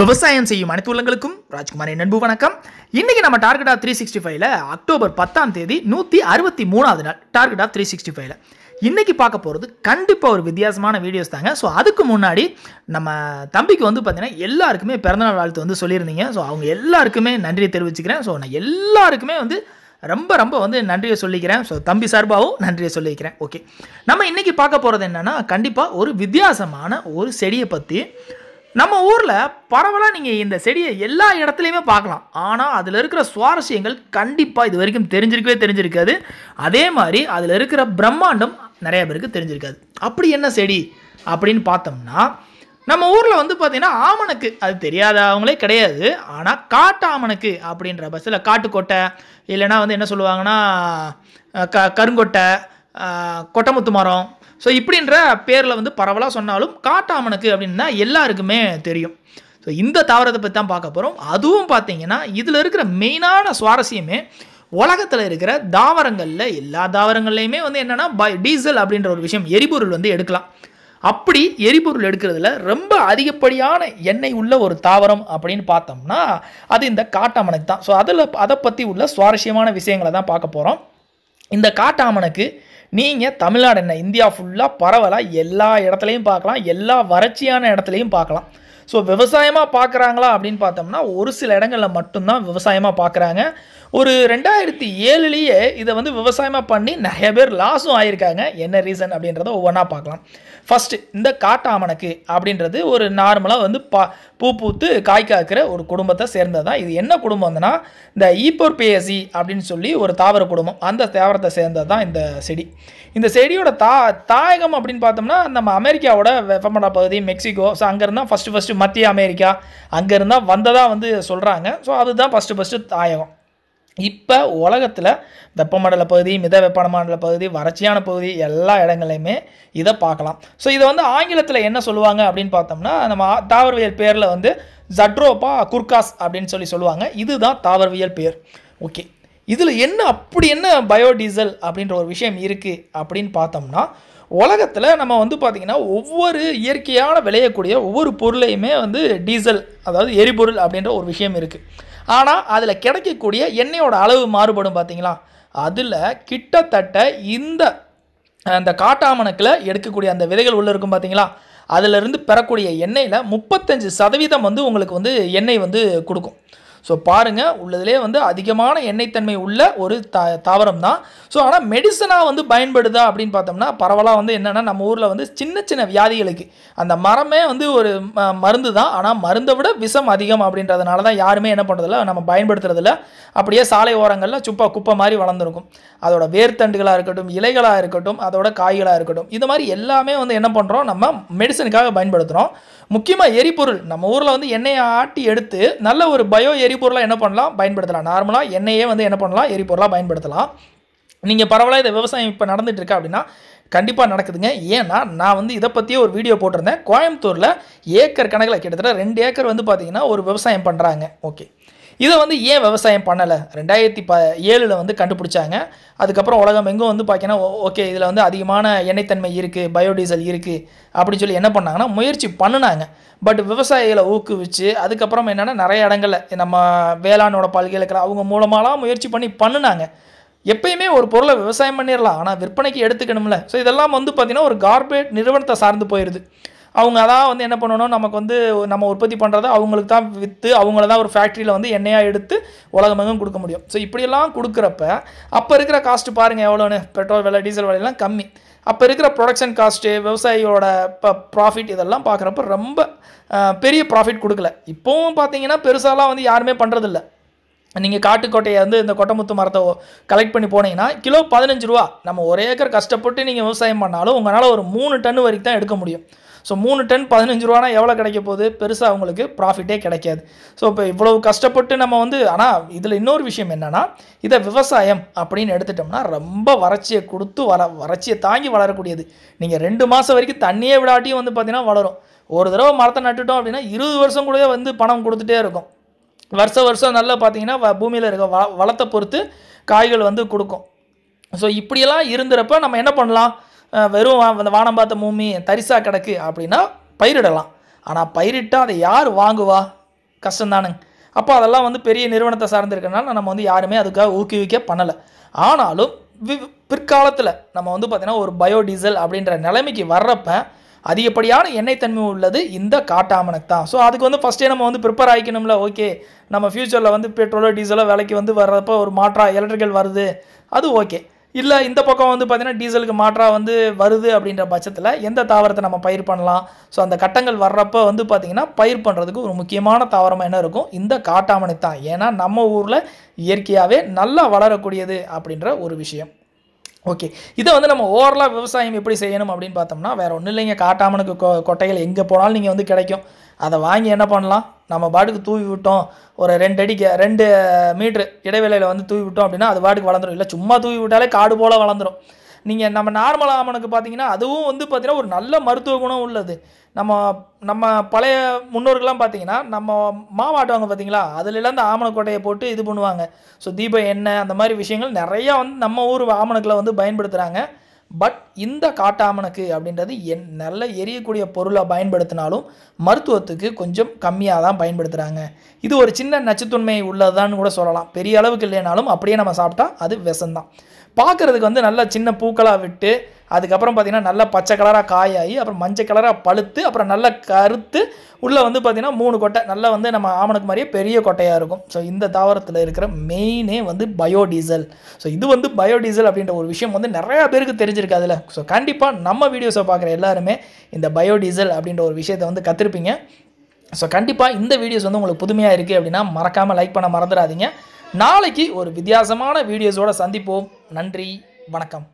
விவசாயம் செய்யும் அனைத்து உள்ளங்களுக்கும் ராஜ்குமார் நண்பு வணக்கம் இன்றைக்கி நம்ம டார்கெட் ஆஃப் த்ரீ சிக்ஸ்டி ஃபைவ்ல அக்டோபர் பத்தாம் தேதி நூற்றி அறுபத்தி மூணாவது நாள் டார்கெட் ஆஃப் த்ரீ சிக்ஸ்டி ஃபைவ்ல இன்றைக்கி பார்க்க போகிறது கண்டிப்பாக ஒரு வித்தியாசமான வீடியோஸ் தாங்க ஸோ அதுக்கு முன்னாடி நம்ம தம்பிக்கு வந்து பார்த்திங்கன்னா எல்லாருக்குமே பிறந்தநாள் வாழ்த்து வந்து சொல்லியிருந்தீங்க ஸோ அவங்க எல்லாருக்குமே நன்றியை தெரிவிச்சுக்கிறேன் ஸோ நான் எல்லாருக்குமே வந்து ரொம்ப ரொம்ப வந்து நன்றியை சொல்லிக்கிறேன் ஸோ தம்பி சார்பாகவும் நன்றியை சொல்லிக்கிறேன் ஓகே நம்ம இன்றைக்கி பார்க்க போகிறது என்னென்னா கண்டிப்பாக ஒரு வித்தியாசமான ஒரு செடியை பற்றி நம்ம ஊரில் பரவலாக நீங்கள் இந்த செடியை எல்லா இடத்துலையுமே பார்க்கலாம் ஆனால் அதில் இருக்கிற சுவாரஸ்யங்கள் கண்டிப்பாக இது வரைக்கும் தெரிஞ்சிருக்கவே தெரிஞ்சிருக்காது அதே மாதிரி அதில் இருக்கிற பிரம்மாண்டம் நிறைய பேருக்கு தெரிஞ்சிருக்காது அப்படி என்ன செடி அப்படின்னு பார்த்தோம்னா நம்ம ஊரில் வந்து பார்த்திங்கன்னா ஆமணக்கு அது தெரியாதவங்களே கிடையாது ஆனால் காட்டு ஆமணக்கு அப்படின்ற பஸ்ஸில் காட்டுக்கொட்டை இல்லைனா வந்து என்ன சொல்லுவாங்கன்னா க கருங்கொட்டை கொட்டமுத்து மரம் ஸோ இப்படின்ற பேரில் வந்து பரவலாக சொன்னாலும் காட்டாமனுக்கு அப்படின்னா எல்லாருக்குமே தெரியும் ஸோ இந்த தாவரத்தை பற்றி தான் பார்க்க போகிறோம் அதுவும் பார்த்தீங்கன்னா இதில் இருக்கிற மெயினான சுவாரஸ்யமே உலகத்தில் இருக்கிற தாவரங்களில் எல்லா தாவரங்கள்லையுமே வந்து என்னென்னா பை டீசல் அப்படின்ற ஒரு விஷயம் எரிபொருள் வந்து எடுக்கலாம் அப்படி எரிபொருள் எடுக்கிறதுல ரொம்ப அதிகப்படியான எண்ணெய் உள்ள ஒரு தாவரம் அப்படின்னு பார்த்தோம்னா அது இந்த காட்டாமனுக்கு தான் ஸோ அதில் அதை பற்றி உள்ள சுவாரஸ்யமான விஷயங்களை தான் பார்க்க போகிறோம் இந்த காட்டாமனுக்கு நீங்கள் தமிழ்நாடு என்ன இந்தியா ஃபுல்லாக பரவலாக எல்லா இடத்துலையும் பார்க்கலாம் எல்லா வறட்சியான இடத்துலையும் பார்க்கலாம் ஸோ விவசாயமாக பார்க்குறாங்களா அப்படின்னு பார்த்தோம்னா ஒரு சில இடங்களில் மட்டும்தான் விவசாயமாக பார்க்குறாங்க ஒரு ரெண்டாயிரத்தி ஏழுலேயே இதை வந்து விவசாயமாக பண்ணி நிறைய பேர் லாஸும் ஆயிருக்காங்க என்ன ரீசன் அப்படின்றத ஒவ்வொன்றா பார்க்கலாம் ஃபஸ்ட்டு இந்த காட்டாமணக்கு அப்படின்றது ஒரு நார்மலாக வந்து பா பூ பூத்து காய் காக்கிற ஒரு குடும்பத்தை சேர்ந்தது தான் இது என்ன குடும்பம் வந்துனா இந்த ஈப்போர் பேசி அப்படின்னு சொல்லி ஒரு தாவர குடும்பம் அந்த தாவரத்தை சேர்ந்தது தான் இந்த செடி இந்த செடியோட தா தாயகம் அப்படின்னு பார்த்தோம்னா நம்ம அமெரிக்காவோட வெப்பமண்டல பகுதி மெக்சிகோ ஸோ அங்கேருந்தான் ஃபஸ்ட்டு ஃபஸ்ட்டு மத்திய அமெரிக்கா இருந்தால் வந்ததாக வந்து சொல்கிறாங்க ஸோ அதுதான் ஃபஸ்ட்டு ஃபஸ்ட்டு தாயகம் இப்போ உலகத்தில் வெப்பமண்டல பகுதி மித வெப்பமண்டல பகுதி வறட்சியான பகுதி எல்லா இடங்களையுமே இதை பார்க்கலாம் ஸோ இதை வந்து ஆங்கிலத்தில் என்ன சொல்லுவாங்க அப்படின்னு பார்த்தோம்னா நம்ம தாவரவியல் பேரில் வந்து ஜட்ரோப்பா குர்காஸ் அப்படின்னு சொல்லி சொல்லுவாங்க இதுதான் தாவரவியல் பேர் ஓகே இதில் என்ன அப்படி என்ன பயோடீசல் அப்படின்ற ஒரு விஷயம் இருக்குது அப்படின்னு பார்த்தோம்னா உலகத்தில் நம்ம வந்து பார்த்திங்கன்னா ஒவ்வொரு இயற்கையான விளையக்கூடிய ஒவ்வொரு பொருளையுமே வந்து டீசல் அதாவது எரிபொருள் அப்படின்ற ஒரு விஷயம் இருக்குது ஆனால் அதில் கிடைக்கக்கூடிய எண்ணெயோட அளவு மாறுபடும் பார்த்திங்களா அதில் கிட்டத்தட்ட இந்த அந்த காட்டாமணக்கில் எடுக்கக்கூடிய அந்த விதைகள் உள்ளே இருக்கும் பார்த்தீங்களா அதிலிருந்து பெறக்கூடிய எண்ணெயில் முப்பத்தஞ்சு சதவீதம் வந்து உங்களுக்கு வந்து எண்ணெய் வந்து கொடுக்கும் ஸோ பாருங்கள் உள்ளதுலேயே வந்து அதிகமான எண்ணெய்த்தன்மை உள்ள ஒரு த தாவரம் தான் ஸோ ஆனால் மெடிசனாக வந்து பயன்படுதா அப்படின்னு பார்த்தோம்னா பரவலாக வந்து என்னென்னா நம்ம ஊரில் வந்து சின்ன சின்ன வியாதிகளுக்கு அந்த மரமே வந்து ஒரு மருந்து தான் ஆனால் மருந்தை விட விஷம் அதிகம் அப்படின்றதுனால தான் யாருமே என்ன பண்ணுறதில்ல நம்ம பயன்படுத்துறதில்ல அப்படியே சாலை ஓரங்களில் சுப்பா குப்பை மாதிரி வளர்ந்துருக்கும் அதோட வேர்த்தண்டுகளாக இருக்கட்டும் இலைகளாக இருக்கட்டும் அதோட காய்களாக இருக்கட்டும் இது மாதிரி எல்லாமே வந்து என்ன பண்ணுறோம் நம்ம மெடிசனுக்காக பயன்படுத்துகிறோம் முக்கியமாக எரிபொருள் நம்ம ஊரில் வந்து எண்ணெயை ஆட்டி எடுத்து நல்ல ஒரு பயோ எரி எரிபொருளாக என்ன பண்ணலாம் பயன்படுத்தலாம் நார்மலாக எண்ணெயே வந்து என்ன பண்ணலாம் எரிபொருளாக பயன்படுத்தலாம் நீங்கள் பரவாயில்ல இந்த விவசாயம் இப்போ நடந்துகிட்டு இருக்கா அப்படின்னா கண்டிப்பாக நடக்குதுங்க ஏன்னா நான் வந்து இதை பற்றியே ஒரு வீடியோ போட்டிருந்தேன் கோயம்புத்தூரில் ஏக்கர் கணக்கில் கிட்டத்தட்ட ரெண்டு ஏக்கர் வந்து பார்த்திங்கன்னா ஒரு விவசாயம் பண்ணுறாங்க ஓகே இதை வந்து ஏன் விவசாயம் பண்ணலை ரெண்டாயிரத்தி ப ஏழில் வந்து கண்டுபிடிச்சாங்க அதுக்கப்புறம் உலகம் எங்கும் வந்து பார்த்தீங்கன்னா ஓகே இதில் வந்து அதிகமான எண்ணெய்த்தன்மை இருக்குது பயோடீசல் இருக்குது அப்படின்னு சொல்லி என்ன பண்ணாங்கன்னா முயற்சி பண்ணினாங்க பட் விவசாயிகளை ஊக்குவிச்சு அதுக்கப்புறம் என்னென்னா நிறைய இடங்களில் நம்ம வேளாணோட பல்கலைக்கழகம் அவங்க மூலமாலாம் முயற்சி பண்ணி பண்ணினாங்க எப்பயுமே ஒரு பொருளை விவசாயம் பண்ணிடலாம் ஆனால் விற்பனைக்கு எடுத்துக்கணும்ல ஸோ இதெல்லாம் வந்து பார்த்திங்கன்னா ஒரு கார்பரேட் நிறுவனத்தை சார்ந்து போயிடுது அவங்க அதான் வந்து என்ன பண்ணணும் நமக்கு வந்து நம்ம உற்பத்தி பண்ணுறத அவங்களுக்கு தான் விற்று அவங்கள தான் ஒரு ஃபேக்ட்ரியில் வந்து எண்ணெயாக எடுத்து உலகமெங்கும் கொடுக்க முடியும் ஸோ இப்படியெல்லாம் கொடுக்குறப்ப அப்போ இருக்கிற காஸ்ட்டு பாருங்கள் எவ்வளோன்னு பெட்ரோல் விலை டீசல் விலையெல்லாம் கம்மி அப்போ இருக்கிற ப்ரொடக்ஷன் காஸ்ட்டு விவசாயியோட இப்போ ப்ராஃபிட் இதெல்லாம் பார்க்குறப்ப ரொம்ப பெரிய ப்ராஃபிட் கொடுக்கல இப்போவும் பார்த்தீங்கன்னா பெருசாலாம் வந்து யாருமே பண்ணுறதில்ல நீங்கள் காட்டுக்கோட்டையை வந்து இந்த கொட்டமுத்து மரத்தை கலெக்ட் பண்ணி போனீங்கன்னா கிலோ பதினஞ்சு ரூபா நம்ம ஒரே ஏக்கர் கஷ்டப்பட்டு நீங்கள் விவசாயம் பண்ணாலும் உங்களால் ஒரு மூணு டன்னு வரைக்கும் தான் எடுக்க முடியும் ஸோ மூணு டன் பதினஞ்சு ரூபானா எவ்வளோ கிடைக்க போகுது பெருசாக அவங்களுக்கு ப்ராஃபிட்டே கிடைக்காது ஸோ இப்போ இவ்வளவு கஷ்டப்பட்டு நம்ம வந்து ஆனால் இதில் இன்னொரு விஷயம் என்னென்னா இதை விவசாயம் அப்படின்னு எடுத்துட்டோம்னா ரொம்ப வறட்சியை கொடுத்து வள வறட்சியை தாங்கி வளரக்கூடியது நீங்கள் ரெண்டு மாதம் வரைக்கும் தண்ணியே விடாட்டியும் வந்து பார்த்திங்கன்னா வளரும் ஒரு தடவை மரத்தை நட்டுட்டோம் அப்படின்னா இருபது வருஷம் கூட வந்து பணம் கொடுத்துட்டே இருக்கும் வருஷ வருஷம் நல்லா பார்த்தீங்கன்னா பூமியில் இருக்க வளத்தை பொறுத்து காய்கள் வந்து கொடுக்கும் ஸோ இப்படியெல்லாம் இருந்துறப்ப நம்ம என்ன பண்ணலாம் வெறும் அந்த வானம் பார்த்த பூமி தரிசாக கிடக்கு அப்படின்னா பயிரிடலாம் ஆனால் பயிரிட்டால் அதை யார் வாங்குவா கஷ்டந்தானுங்க அப்போ அதெல்லாம் வந்து பெரிய நிறுவனத்தை சார்ந்திருக்கனால நம்ம வந்து யாருமே அதுக்காக ஊக்குவிக்க பண்ணலை ஆனாலும் வி பிற்காலத்தில் நம்ம வந்து பார்த்திங்கன்னா ஒரு பயோடீசல் அப்படின்ற நிலைமைக்கு வர்றப்ப அதிகப்படியான எண்ணெய் தன்மை உள்ளது இந்த காட்டாமனுக்கு தான் ஸோ அதுக்கு வந்து ஃபஸ்ட்டே நம்ம வந்து ப்ரிப்பேர் ஆகிக்கணும்ல ஓகே நம்ம ஃப்யூச்சரில் வந்து பெட்ரோலோ டீசலோ விலைக்கு வந்து வர்றப்போ ஒரு மாற்றம் எலக்ட்ரிக்கல் வருது அது ஓகே இல்லை இந்த பக்கம் வந்து பார்த்திங்கன்னா டீசலுக்கு மாற்றாக வந்து வருது அப்படின்ற பட்சத்தில் எந்த தாவரத்தை நம்ம பயிர் பண்ணலாம் ஸோ அந்த கட்டங்கள் வர்றப்போ வந்து பார்த்திங்கன்னா பயிர் பண்ணுறதுக்கு ஒரு முக்கியமான தாவரமாக என்ன இருக்கும் இந்த காட்டாமணி தான் ஏன்னா நம்ம ஊரில் இயற்கையாகவே நல்லா வளரக்கூடியது அப்படின்ற ஒரு விஷயம் ஓகே இதை வந்து நம்ம ஓவரலாக விவசாயம் எப்படி செய்யணும் அப்படின்னு பார்த்தோம்னா வேறு ஒன்றும் இல்லைங்க காட்டாமனுக்கு கொ கொட்டைகள் எங்கே போனாலும் நீங்கள் வந்து கிடைக்கும் அதை வாங்கி என்ன பண்ணலாம் நம்ம பாட்டுக்கு தூவி விட்டோம் ஒரு ரெண்டு அடிக்கு ரெண்டு மீட்ரு இடைவேளையில் வந்து தூவி விட்டோம் அப்படின்னா அது பாட்டுக்கு வளர்ந்துடும் இல்லை சும்மா தூவி விட்டாலே காடு போல் வளர்ந்துடும் நீங்கள் நம்ம நார்மல் ஆமனுக்கு பார்த்தீங்கன்னா அதுவும் வந்து பார்த்திங்கன்னா ஒரு நல்ல மருத்துவ குணம் உள்ளது நம்ம நம்ம பழைய முன்னோர்கள்லாம் பார்த்தீங்கன்னா நம்ம மாவாட்டுவாங்க பார்த்தீங்களா அதுலலாம் அந்த ஆமணக்கொட்டையை போட்டு இது பண்ணுவாங்க ஸோ தீப எண்ணெய் அந்த மாதிரி விஷயங்கள் நிறையா வந்து நம்ம ஊர் ஆமணக்கில் வந்து பயன்படுத்துகிறாங்க பட் இந்த காட்டாமனுக்கு அப்படின்றது என் நல்ல எரியக்கூடிய பொருளை பயன்படுத்தினாலும் மருத்துவத்துக்கு கொஞ்சம் கம்மியாக தான் பயன்படுத்துகிறாங்க இது ஒரு சின்ன நச்சுத்தன்மை உள்ளதான்னு கூட சொல்லலாம் பெரிய அளவுக்கு இல்லைனாலும் அப்படியே நம்ம சாப்பிட்டா அது விஷந்தான் பார்க்குறதுக்கு வந்து நல்லா சின்ன பூக்களாக விட்டு அதுக்கப்புறம் பார்த்திங்கன்னா நல்லா பச்சை கலராக காயாகி அப்புறம் மஞ்சள் கலராக பழுத்து அப்புறம் நல்லா கருத்து உள்ளே வந்து பார்த்திங்கன்னா மூணு கொட்டை நல்லா வந்து நம்ம ஆமணக்கு மாதிரியே பெரிய கொட்டையாக இருக்கும் ஸோ இந்த தாவரத்தில் இருக்கிற மெயினே வந்து பயோடீசல் ஸோ இது வந்து பயோடீசல் அப்படின்ற ஒரு விஷயம் வந்து நிறையா பேருக்கு தெரிஞ்சிருக்கு அதில் ஸோ கண்டிப்பாக நம்ம வீடியோஸை பார்க்குற எல்லாருமே இந்த பயோடீசல் அப்படின்ற ஒரு விஷயத்தை வந்து கற்றுருப்பீங்க ஸோ கண்டிப்பாக இந்த வீடியோஸ் வந்து உங்களுக்கு புதுமையாக இருக்குது அப்படின்னா மறக்காமல் லைக் பண்ண மறந்துடாதீங்க நாளைக்கு ஒரு வித்தியாசமான வீடியோஸோடு சந்திப்போம் நன்றி வணக்கம்